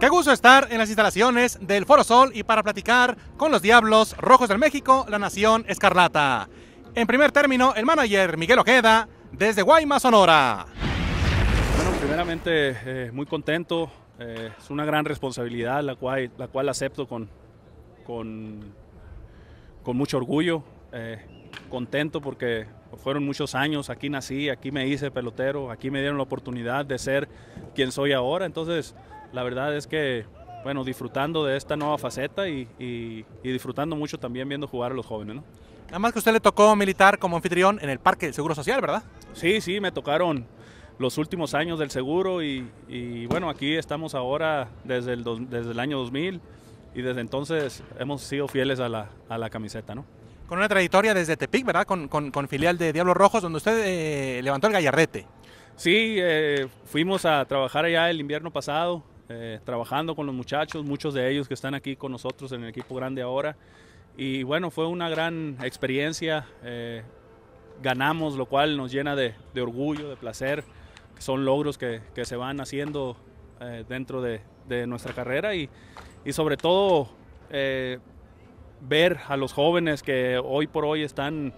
Qué gusto estar en las instalaciones del Foro Sol y para platicar con los Diablos Rojos del México, la Nación Escarlata. En primer término, el manager Miguel Ojeda, desde Guaymas, Sonora. Bueno, primeramente, eh, muy contento. Eh, es una gran responsabilidad la cual, la acepto con, con, con mucho orgullo. Eh, contento porque fueron muchos años, aquí nací, aquí me hice pelotero, aquí me dieron la oportunidad de ser quien soy ahora. Entonces, la verdad es que, bueno, disfrutando de esta nueva faceta y, disfrutando mucho también viendo jugar a los jóvenes, ¿no? Nada más que usted le tocó militar como anfitrión en el Parque del Seguro Social, ¿verdad? Sí, sí, me tocaron los últimos años del seguro y, bueno, aquí estamos ahora desde el, desde el año 2000 y desde entonces hemos sido fieles a la, camiseta, ¿no? Con una trayectoria desde Tepic, ¿verdad? Con, con, filial de Diablos Rojos, donde usted eh, levantó el gallarrete. Sí, eh, fuimos a trabajar allá el invierno pasado eh, trabajando con los muchachos, muchos de ellos que están aquí con nosotros en el equipo grande ahora. Y bueno, fue una gran experiencia. Eh, ganamos, lo cual nos llena de, orgullo, de placer. Son logros que, se van haciendo eh, dentro de, nuestra carrera y sobre todo ver a los jóvenes que hoy por hoy están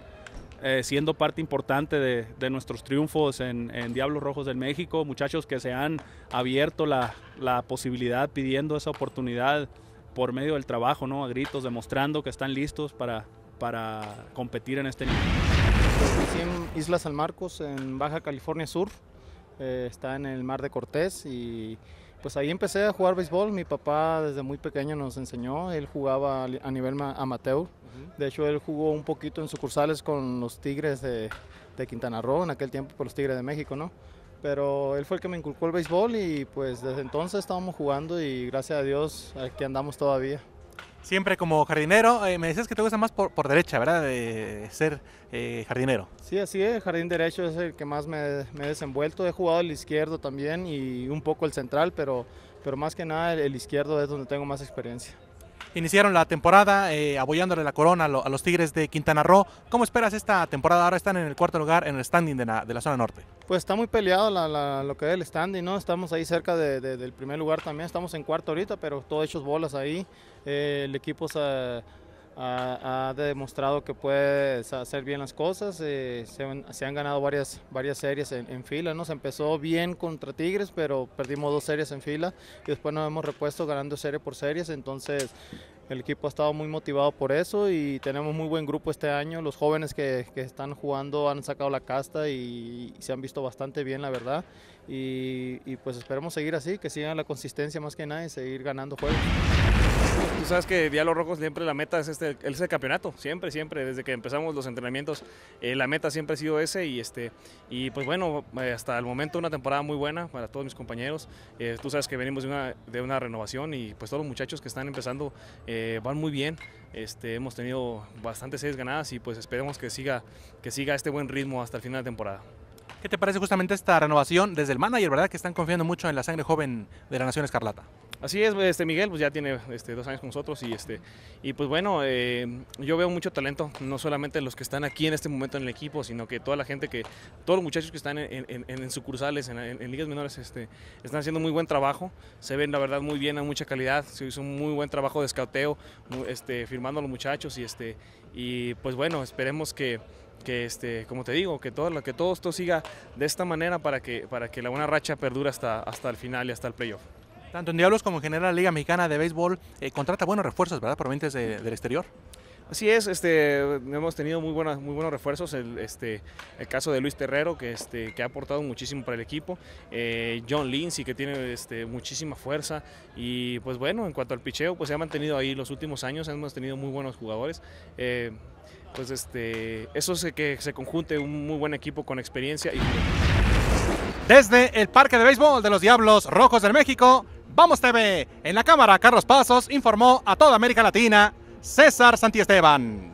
eh, siendo parte importante de, nuestros triunfos en, Diablos Rojos del México, muchachos que se han abierto la, posibilidad pidiendo esa oportunidad por medio del trabajo, ¿no? a gritos, demostrando que están listos para, para competir en este nivel. en Isla San Marcos, en Baja California Sur, eh, está en el Mar de Cortés y pues ahí empecé a jugar béisbol. Mi papá desde muy pequeño nos enseñó. Él jugaba a nivel amateur. De hecho, él jugó un poquito en sucursales con los Tigres de, Quintana Roo, en aquel tiempo por los Tigres de México, ¿no? Pero él fue el que me inculcó el béisbol y pues desde entonces estábamos jugando y gracias a Dios aquí andamos todavía. Siempre como jardinero, eh, me decías que te gusta más por, por derecha, ¿verdad? De ser eh, jardinero. Sí, así es, el jardín derecho es el que más me, me, he desenvuelto. He jugado el izquierdo también y un poco el central, pero, pero más que nada el izquierdo es donde tengo más experiencia. Iniciaron la temporada eh, apoyándole la corona a, los Tigres de Quintana Roo. ¿Cómo esperas esta temporada? Ahora están en el cuarto lugar en el standing de la, zona norte. Pues está muy peleado lo que es el standing, ¿no? Estamos ahí cerca del primer lugar también, estamos en cuarto ahorita, pero todo hechos bolas ahí. Eh, el equipo se ha, demostrado que puede hacer bien las cosas, eh, se, han, ganado varias, series en, fila, ¿no? se empezó bien contra Tigres, pero perdimos dos series en fila y después nos hemos repuesto ganando serie por series, entonces el equipo ha estado muy motivado por eso y tenemos muy buen grupo este año. Los jóvenes que, están jugando han sacado la casta y, se han visto bastante bien, la verdad. Y, y pues esperemos seguir así, que sigan la consistencia más que nada y seguir ganando juegos. Tú sabes que Diablos Rojos siempre la meta es este, el campeonato, siempre, siempre, desde que empezamos los entrenamientos, eh, la meta siempre ha sido ese y este y pues bueno, eh, hasta el momento una temporada muy buena para todos mis compañeros. Eh, tú sabes que venimos de una, renovación y pues todos los muchachos que están empezando van muy bien. Este, hemos tenido bastantes series ganadas y pues esperemos que siga, que siga este buen ritmo hasta el final de temporada. ¿Qué te parece justamente esta renovación desde el manager, verdad? Que están confiando mucho en la sangre joven de la Nación Escarlata. Así es, este Miguel pues ya tiene este, dos años con nosotros y este y pues bueno, eh, yo veo mucho talento, no solamente los que están aquí en este momento en el equipo, sino que toda la gente que, todos los muchachos que están en, sucursales, en, ligas menores, este, están haciendo muy buen trabajo, se ven la verdad muy bien, hay mucha calidad, se hizo un muy buen trabajo de escauteo, este, firmando a los muchachos y este, y pues bueno, esperemos que que este, como te digo, que todo, que todo esto siga de esta manera para que, para que la buena racha perdure hasta, hasta el final y hasta el playoff. Tanto en Diablos como en general la Liga Mexicana de Béisbol eh, contrata buenos refuerzos, ¿verdad? Provenientes de, del exterior. Así es, este, hemos tenido muy, muy buenos refuerzos. El, este, el caso de Luis Terrero, que, este, que ha aportado muchísimo para el equipo. Eh, John Lindsay, que tiene este, muchísima fuerza. Y pues bueno, en cuanto al picheo, pues se ha mantenido ahí los últimos años. Hemos tenido muy buenos jugadores. Eh, pues este, eso es que se conjunte un muy buen equipo con experiencia. Y... Desde el Parque de Béisbol de los Diablos Rojos del México, Vamos TV. En la cámara, Carlos Pasos informó a toda América Latina, César Santiesteban.